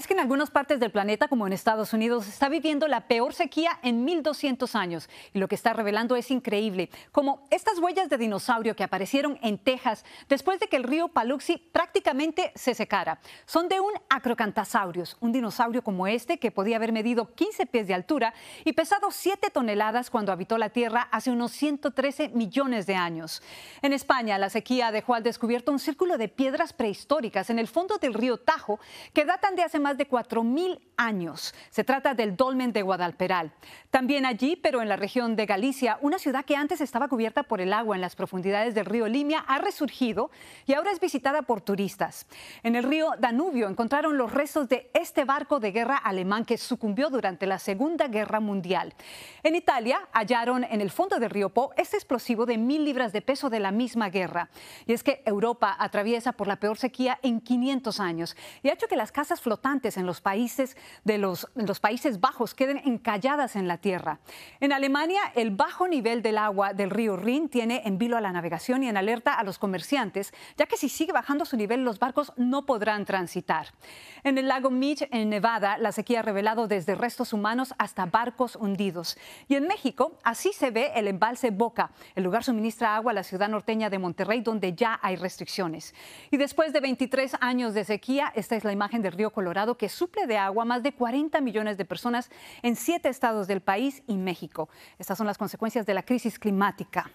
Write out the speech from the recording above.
Es que en algunas partes del planeta, como en Estados Unidos, está viviendo la peor sequía en 1200 años. Y lo que está revelando es increíble, como estas huellas de dinosaurio que aparecieron en Texas después de que el río Paluxy prácticamente se secara. Son de un acrocantasaurus, un dinosaurio como este que podía haber medido 15 pies de altura y pesado 7 toneladas cuando habitó la Tierra hace unos 113 millones de años. En España, la sequía dejó al descubierto un círculo de piedras prehistóricas en el fondo del río Tajo que datan de hace más más de 4.000 años. Se trata del dolmen de Guadalperal. También allí, pero en la región de Galicia, una ciudad que antes estaba cubierta por el agua en las profundidades del río Limia ha resurgido y ahora es visitada por turistas. En el río Danubio encontraron los restos de este barco de guerra alemán que sucumbió durante la Segunda Guerra Mundial. En Italia hallaron en el fondo del río Po este explosivo de mil libras de peso de la misma guerra. Y es que Europa atraviesa por la peor sequía en 500 años y ha hecho que las casas flotantes en los países de los, los Países Bajos queden encalladas en la tierra. En Alemania, el bajo nivel del agua del río Rin tiene en vilo a la navegación y en alerta a los comerciantes, ya que si sigue bajando su nivel, los barcos no podrán transitar. En el lago Mich, en Nevada, la sequía ha revelado desde restos humanos hasta barcos hundidos. Y en México, así se ve el embalse Boca. El lugar suministra agua a la ciudad norteña de Monterrey, donde ya hay restricciones. Y después de 23 años de sequía, esta es la imagen del río Colorado que suple de agua a más de 40 millones de personas en siete estados del país y México. Estas son las consecuencias de la crisis climática.